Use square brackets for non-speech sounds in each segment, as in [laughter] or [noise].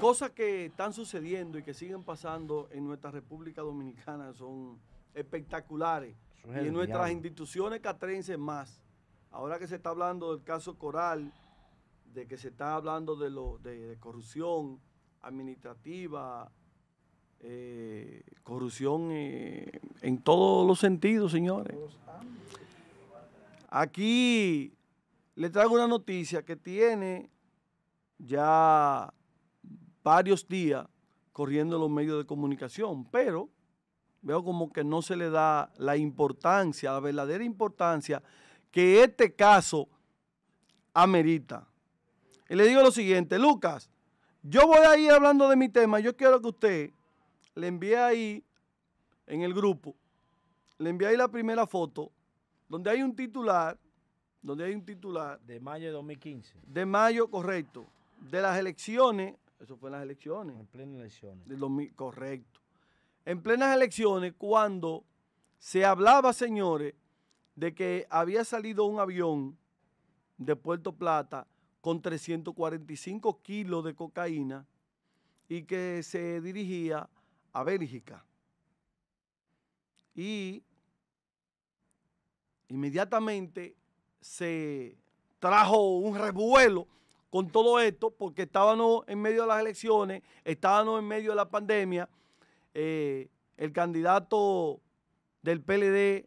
cosas que están sucediendo y que siguen pasando en nuestra República Dominicana son espectaculares. y en nuestras instituciones catrenses más. Ahora que se está hablando del caso Coral, de que se está hablando de, lo, de, corrupción administrativa, eh, corrupción eh, en todos los sentidos, señores. Aquí le traigo una noticia que tiene ya varios días corriendo los medios de comunicación, pero veo como que no se le da la importancia, la verdadera importancia que este caso amerita. Y le digo lo siguiente, Lucas, yo voy a ir hablando de mi tema, yo quiero que usted le envíe ahí en el grupo, le envíe ahí la primera foto, donde hay un titular, donde hay un titular. De mayo de 2015. De mayo, correcto, de las elecciones eso fue en las elecciones. En plenas elecciones. correcto. En plenas elecciones, cuando se hablaba, señores, de que había salido un avión de Puerto Plata con 345 kilos de cocaína y que se dirigía a Bélgica. Y inmediatamente se trajo un revuelo con todo esto porque estábamos en medio de las elecciones, estábamos en medio de la pandemia. Eh, el candidato del PLD,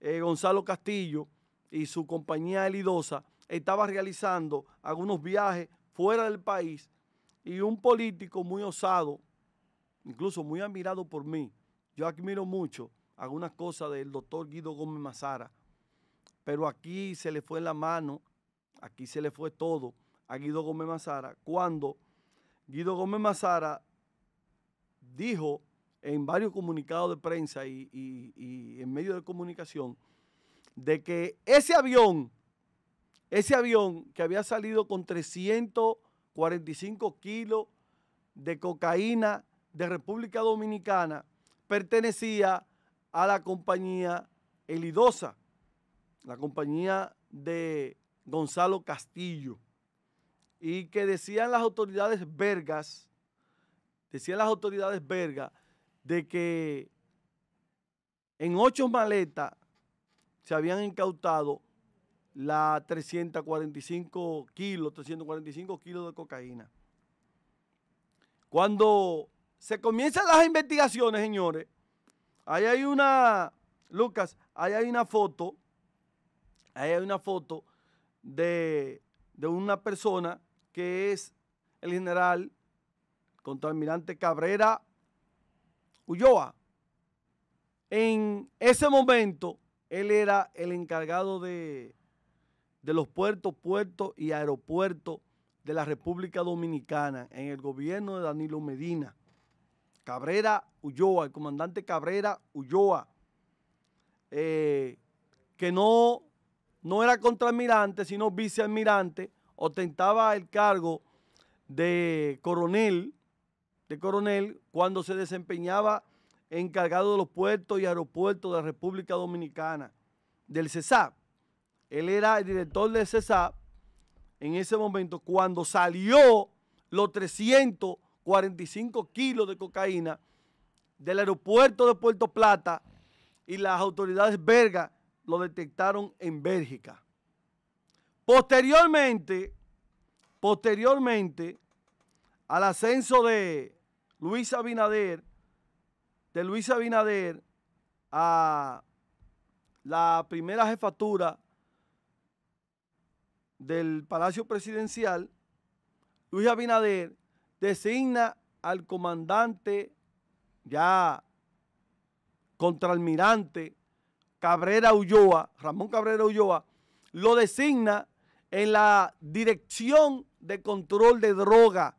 eh, Gonzalo Castillo, y su compañía Elidosa, estaba realizando algunos viajes fuera del país y un político muy osado, incluso muy admirado por mí, yo admiro mucho algunas cosas del doctor Guido Gómez Mazara, pero aquí se le fue la mano, aquí se le fue todo a Guido Gómez Mazara cuando Guido Gómez Mazara dijo en varios comunicados de prensa y, y, en medio de comunicación de que ese avión, ese avión que había salido con 345 kilos de cocaína de República Dominicana, pertenecía a la compañía Elidosa, la compañía de Gonzalo Castillo y que decían las autoridades vergas, decían las autoridades vergas, de que en ocho maletas se habían incautado la 345 kilos, 345 kilos de cocaína. Cuando se comienzan las investigaciones, señores, ahí hay una, Lucas, ahí hay una foto, ahí hay una foto de, de una persona que es el general contraalmirante Cabrera Ulloa. En ese momento, él era el encargado de, los puertos, puertos y aeropuertos de la República Dominicana en el gobierno de Danilo Medina. Cabrera Ulloa, el comandante Cabrera Ulloa, eh, que no, no era contraalmirante, sino vicealmirante, ostentaba el cargo de coronel, de coronel cuando se desempeñaba encargado de los puertos y aeropuertos de la República Dominicana, del CESAP. Él era el director del CESAP en ese momento cuando salió los 345 kilos de cocaína del aeropuerto de Puerto Plata y las autoridades belgas lo detectaron en Bélgica. Posteriormente, posteriormente al ascenso de Luis Abinader, de Luis Abinader a la primera jefatura del Palacio Presidencial, Luis Abinader designa al comandante ya contraalmirante Cabrera Ulloa, Ramón Cabrera Ulloa, lo designa en la Dirección de Control de Droga,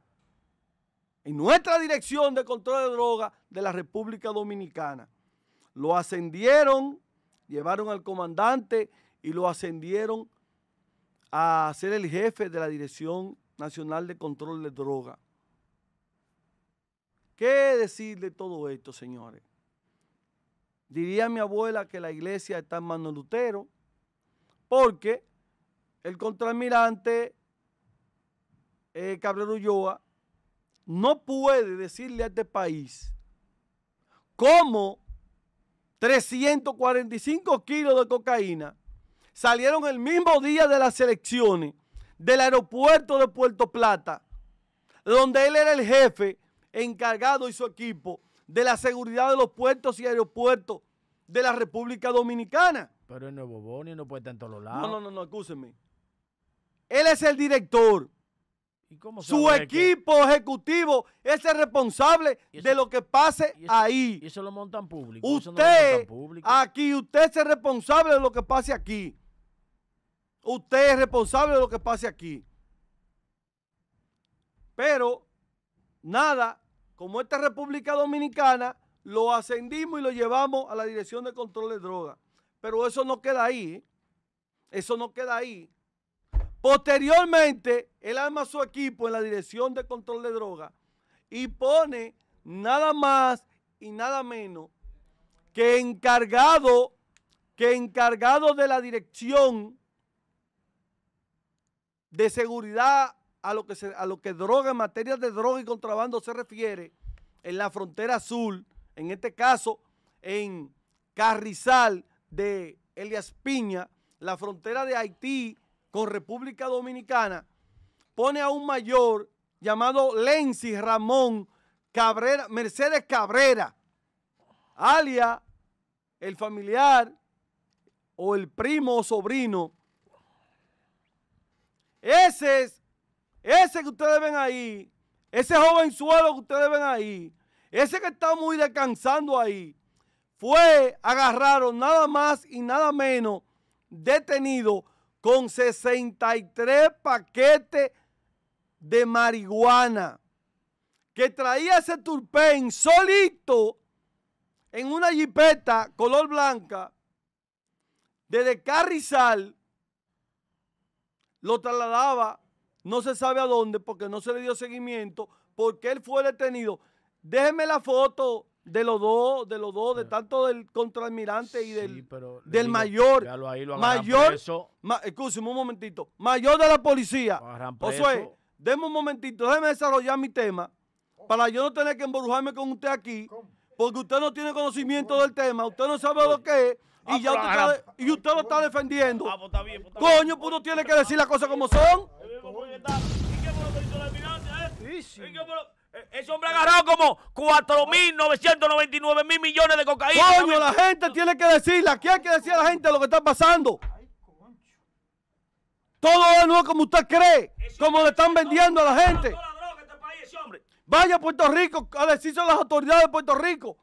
en nuestra Dirección de Control de Droga de la República Dominicana. Lo ascendieron, llevaron al comandante y lo ascendieron a ser el jefe de la Dirección Nacional de Control de Droga. ¿Qué decir de todo esto, señores? Diría mi abuela que la iglesia está en de Lutero, porque el contraalmirante eh, Cabrero Ulloa no puede decirle a este país cómo 345 kilos de cocaína salieron el mismo día de las elecciones del aeropuerto de Puerto Plata, donde él era el jefe encargado y su equipo de la seguridad de los puertos y aeropuertos de la República Dominicana. Pero en Nuevo Boni no puede estar en todos los lados. No, no, no, no, él es el director. Su equipo ejecutivo es el responsable de lo que pase ahí. Y eso lo montan público. Usted, aquí, usted es responsable de lo que pase aquí. Usted es responsable de lo que pase aquí. Pero, nada, como esta República Dominicana, lo ascendimos y lo llevamos a la Dirección de Control de Drogas. Pero eso no queda ahí. ¿eh? Eso no queda ahí. Posteriormente, él arma su equipo en la Dirección de Control de droga y pone nada más y nada menos que encargado, que encargado de la dirección de seguridad a lo que, a lo que droga, en materia de droga y contrabando se refiere, en la frontera sur, en este caso en Carrizal de Elias Piña, la frontera de Haití con República Dominicana, pone a un mayor llamado Lenzi Ramón Cabrera, Mercedes Cabrera, alia el familiar o el primo o sobrino. Ese es, ese que ustedes ven ahí, ese joven suelo que ustedes ven ahí, ese que está muy descansando ahí, fue agarrado nada más y nada menos detenido con 63 paquetes de marihuana que traía ese turpén solito en una jipeta color blanca desde Carrizal lo trasladaba no se sabe a dónde porque no se le dio seguimiento porque él fue detenido déjeme la foto de los dos, de los dos, de tanto del contraalmirante y del, del mayor. mayor. Escúcheme un momentito. Mayor de la policía. Josué, deme un momentito, déjeme desarrollar mi tema para yo no tener que embrujarme con usted aquí. Porque usted no tiene conocimiento del tema, usted no sabe lo que es y, ah, ya usted está, y usted lo está defendiendo. Ah, pues pues Coño, pues uno tiene que decir las cosas como son. E-, ese hombre ha agarrado como 4.999 mil millones de cocaína. Coño, la gente tiene que decirle, aquí hay que decir a la gente lo que está pasando. Todo no es como usted cree, como le están vendiendo a la gente. Este Vaya a Puerto Rico a decirse a las autoridades de Puerto Rico.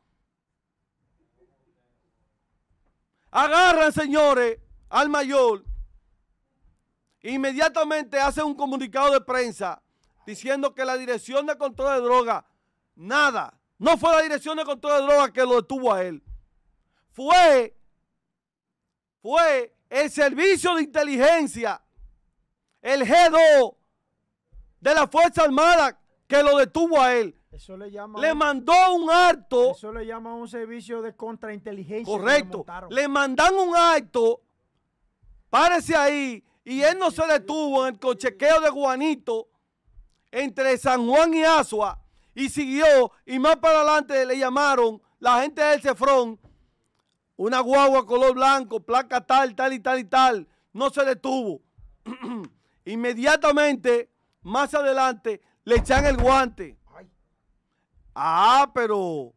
Agarran, señores, al mayor. Inmediatamente hace un comunicado de prensa diciendo que la dirección de control de droga, nada, no fue la dirección de control de droga que lo detuvo a él. Fue, fue el servicio de inteligencia, el G2 de la Fuerza Armada que lo detuvo a él. Eso le, llama le mandó un acto. Eso le llama un servicio de contrainteligencia. Correcto. Le mandan un acto. Párese ahí. Y él no se detuvo en el cochequeo de Juanito entre San Juan y Asua y siguió y más para adelante le llamaron la gente del Cefrón una guagua color blanco, placa tal, tal y tal y tal. No se detuvo. [clears throat] Inmediatamente, más adelante, le echan el guante. Ah, pero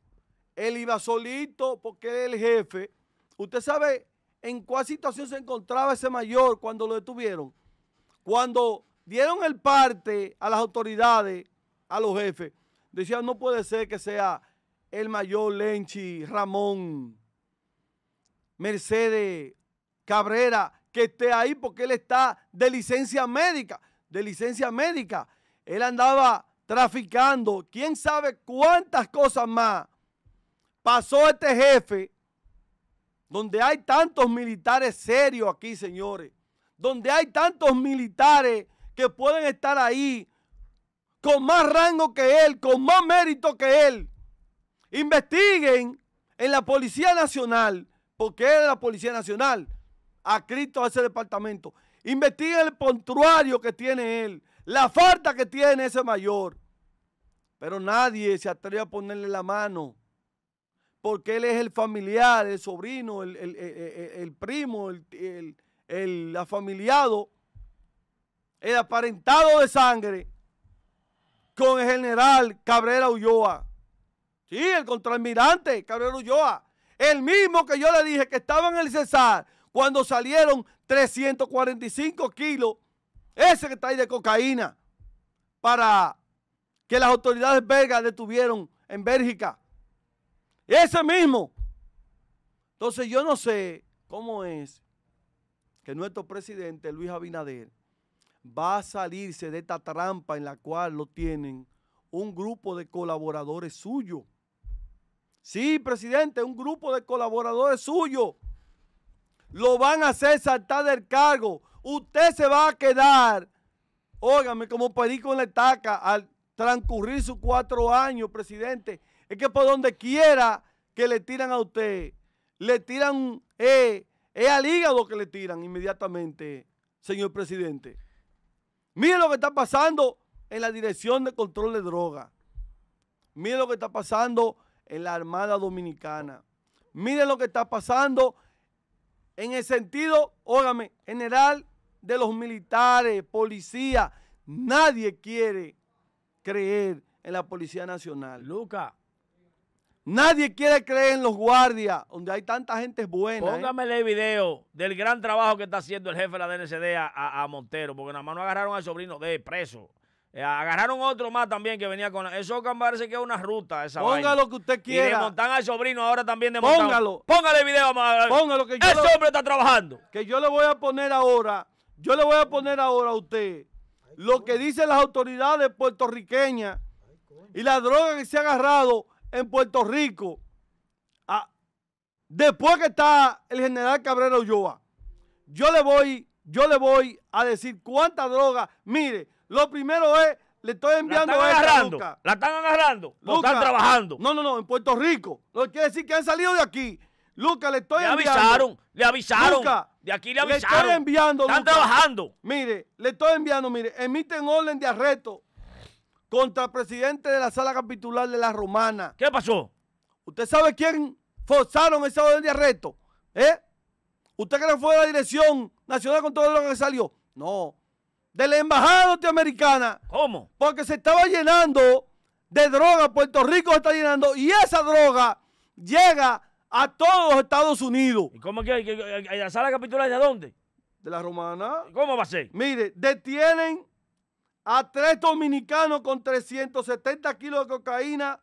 él iba solito porque era el jefe. Usted sabe en cuál situación se encontraba ese mayor cuando lo detuvieron. Cuando dieron el parte a las autoridades, a los jefes. Decían, no puede ser que sea el mayor Lenchi, Ramón, Mercedes, Cabrera, que esté ahí porque él está de licencia médica, de licencia médica. Él andaba traficando, quién sabe cuántas cosas más. Pasó este jefe, donde hay tantos militares serios aquí, señores, donde hay tantos militares que pueden estar ahí con más rango que él, con más mérito que él. Investiguen en la Policía Nacional, porque es la Policía Nacional, adscrito a ese departamento. Investiguen el pontuario que tiene él, la falta que tiene ese mayor. Pero nadie se atreve a ponerle la mano, porque él es el familiar, el sobrino, el, el, el primo, el afamiliado el aparentado de sangre con el general Cabrera Ulloa. Sí, el contraalmirante Cabrera Ulloa. El mismo que yo le dije que estaba en el Cesar cuando salieron 345 kilos, ese que está ahí de cocaína, para que las autoridades belgas detuvieron en Bélgica. Ese mismo. Entonces yo no sé cómo es que nuestro presidente Luis Abinader va a salirse de esta trampa en la cual lo tienen un grupo de colaboradores suyos. Sí, presidente, un grupo de colaboradores suyos. Lo van a hacer saltar del cargo. Usted se va a quedar, óigame, como perico en la estaca al transcurrir sus cuatro años, presidente. Es que por donde quiera que le tiran a usted, le tiran, eh, es al hígado que le tiran inmediatamente, señor presidente. Miren lo que está pasando en la Dirección de Control de Drogas. Miren lo que está pasando en la Armada Dominicana. Miren lo que está pasando en el sentido, óigame, general de los militares, policía. Nadie quiere creer en la Policía Nacional. Luca, Nadie quiere creer en los guardias, donde hay tanta gente buena. ¿eh? Póngamele el video del gran trabajo que está haciendo el jefe de la DNCD a, Montero, porque nada más no agarraron al sobrino de preso. Eh, agarraron otro más también que venía con... Eso parece que es una ruta, esa Póngalo lo que usted quiera. Y desmontan al sobrino ahora también de Póngalo. Póngale video, Póngalo que yo... Ese hombre está trabajando. Que yo le voy a poner ahora, yo le voy a poner ahora a usted lo que dicen las autoridades puertorriqueñas y la droga que se ha agarrado en Puerto Rico, después que está el general Cabrera Ulloa, yo le voy, yo le voy a decir cuánta droga. Mire, lo primero es, le estoy enviando a agarrando, La están agarrando, están trabajando. No, no, no, en Puerto Rico. Lo que quiere decir que han salido de aquí. Luca, le estoy enviando. Le avisaron, le avisaron. de aquí le avisaron. Le estoy enviando. Están trabajando. Mire, le estoy enviando, mire, emiten orden de arresto contra el presidente de la sala capitular de la Romana. ¿Qué pasó? ¿Usted sabe quién forzaron esa orden de arresto? ¿Eh? ¿Usted cree que fue de la dirección nacional con todo lo que salió? No. De la embajada norteamericana. ¿Cómo? Porque se estaba llenando de droga. Puerto Rico se está llenando. Y esa droga llega a todos los Estados Unidos. ¿Y cómo que, que, la sala capitular de dónde? De la romana. ¿Cómo va a ser? Mire, detienen a tres dominicanos con 370 kilos de cocaína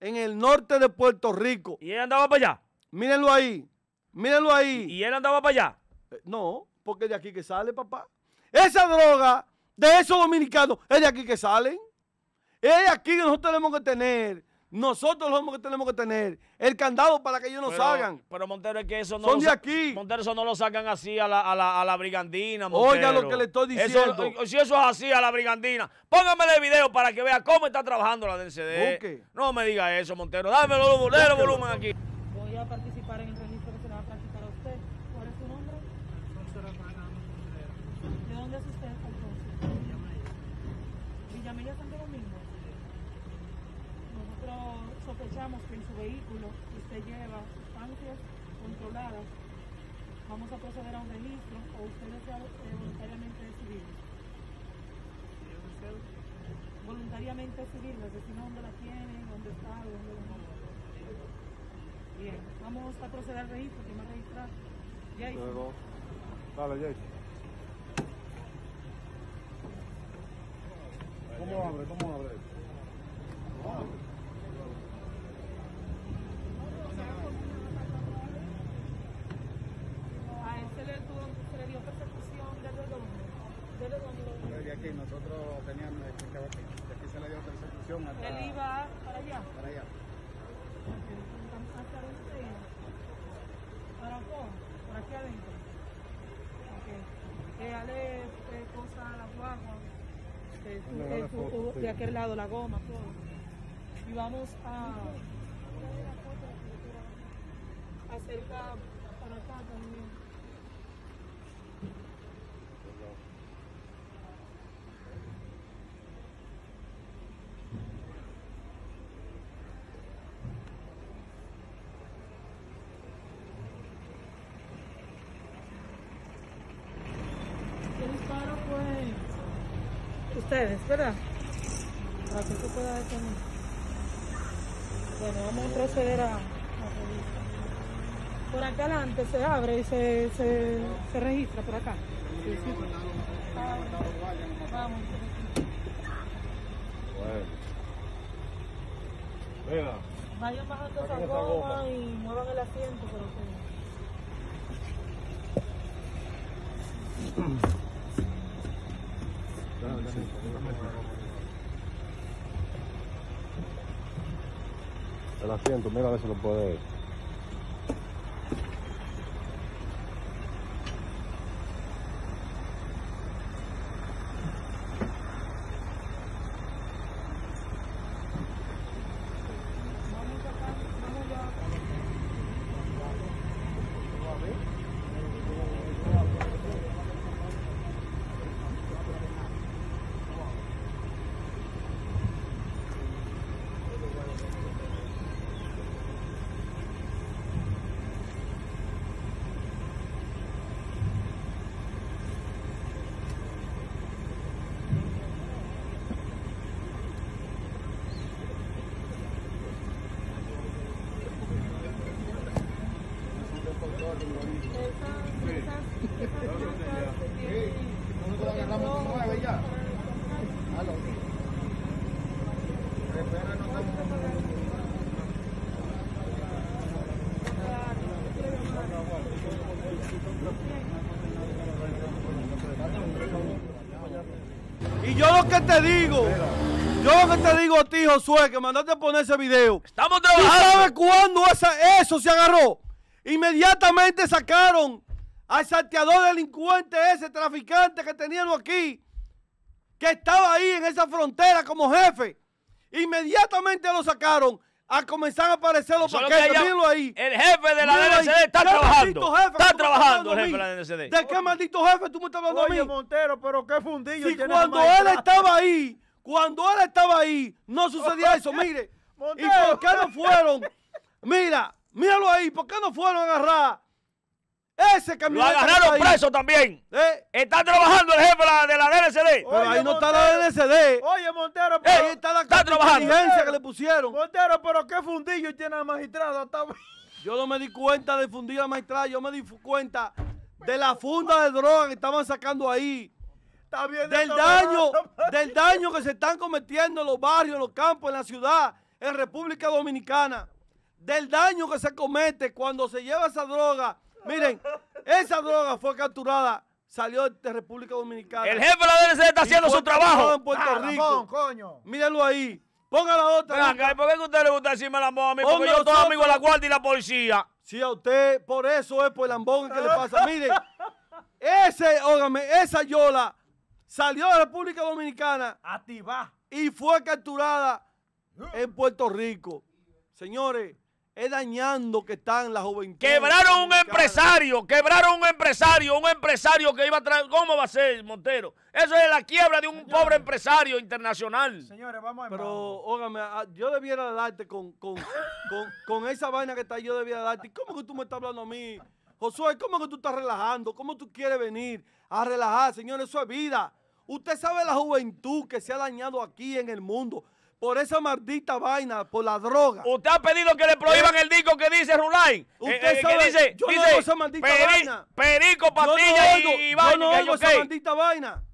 en el norte de Puerto Rico. ¿Y él andaba para allá? Mírenlo ahí, mírenlo ahí. ¿Y él andaba para allá? Eh, no, porque de aquí que sale, papá. Esa droga de esos dominicanos es de aquí que salen. Es de aquí que nosotros tenemos que tener nosotros los que tenemos que tener. El candado para que ellos no pero, salgan. Pero Montero, es que eso no. Montero, eso no lo sacan así a la, brigandina. Montero. Oiga lo que le estoy diciendo. Eh, si eso es así a la brigandina, póngame el video para que vea cómo está trabajando la DNCD. No me diga eso, Montero. Dame los volumen aquí. controladas, vamos a proceder a un registro o usted desea eh, voluntariamente decidir. Voluntariamente decidir, las no dónde la tienen, dónde está, dónde Bien, vamos a proceder al registro, ¿quién va a registrar? Dale, Jason. ¿Cómo ¿Cómo abre? ¿Cómo abre? Ya aquí nosotros teníamos este, que aquí se le dio persecución a Él iba para allá. Para allá. Para por, por aquí adentro. Okay. eh, cosas a la guagua. De, aquel lado, la goma, todo. Y vamos a acercar para acá también. ustedes, ¿verdad? Para que tú puedas hacer... Bueno, vamos a proceder a, a... Por acá adelante se abre y se, se, se registra por acá. Sí, sí. Vamos. Bueno. Venga. Vayan bajando esa goma y muevan el asiento, pero el asiento, mira a ver si lo puede. Y yo lo que te digo, yo lo que te digo a ti, Josué, que mandaste a poner ese video. Estamos trabajando. ¿Tú sabes cuándo eso se agarró? Inmediatamente sacaron al salteador delincuente ese, traficante que teníamos aquí, que estaba ahí en esa frontera como jefe. Inmediatamente lo sacaron a comenzar a aparecer los paquetes. ahí. El jefe de la DNCD está trabajando. está trabajando el jefe de la DNCD. ¿De qué maldito jefe tú me estabas hablando Oye, Montero, pero qué fundillo. Si cuando él estaba ahí, cuando él estaba ahí, no sucedía eso. [laughs] Mire, ¿y por qué no fueron? Mira, míralo ahí. ¿Por qué no fueron a agarrar ese camioneta. Lo agarraron preso también. Eh. Está trabajando el jefe de la DNCD. Pero ahí no está la DNCD. Oye, Montero, eh, pero ahí está la está que le pusieron. Montero, pero qué fundillo tiene la magistrada. Yo no me di cuenta de fundillo magistrado. la yo me di cuenta de la funda de droga que estaban sacando ahí. Está del daño, del daño que se están cometiendo en los barrios, en los campos, en la ciudad, en República Dominicana. Del daño que se comete cuando se lleva esa droga Miren, esa droga fue capturada, salió de República Dominicana. El jefe de la DNC está haciendo su trabajo. En Puerto Rico. Ramón, Mírenlo ahí. Ponga la otra. ¿Por qué a usted le gusta decirme la mí? Porque yo soy amigo de la guardia y la policía. Sí, a usted, por eso es por pues, el lambón que le pasa. Miren, ese, ógame, esa yola salió de República Dominicana. ¡A ti, va! Y fue capturada en Puerto Rico. Señores, es dañando que están la juventud. Quebraron un empresario, quebraron un empresario, un empresario que iba a traer. ¿Cómo va a ser, Montero? Eso es la quiebra de un pobre empresario internacional. Señores, vamos a Pero, óigame, ah, yo debiera darte [laughs] con, esa vaina que está, yo debiera darte. ¿Cómo que tú me estás hablando a mí? Josué, ¿cómo que tú estás relajando? ¿Cómo tú quieres venir a relajar? Señores, eso es vida. Usted sabe la juventud que se ha dañado aquí en el mundo por esa maldita vaina, por la droga. Usted ha pedido que le prohíban eh, el disco que dice Rulay? Eh, usted eh, sabe, que dice, yo dice, no esa maldita vaina. Perico, patilla y Yo esa maldita vaina.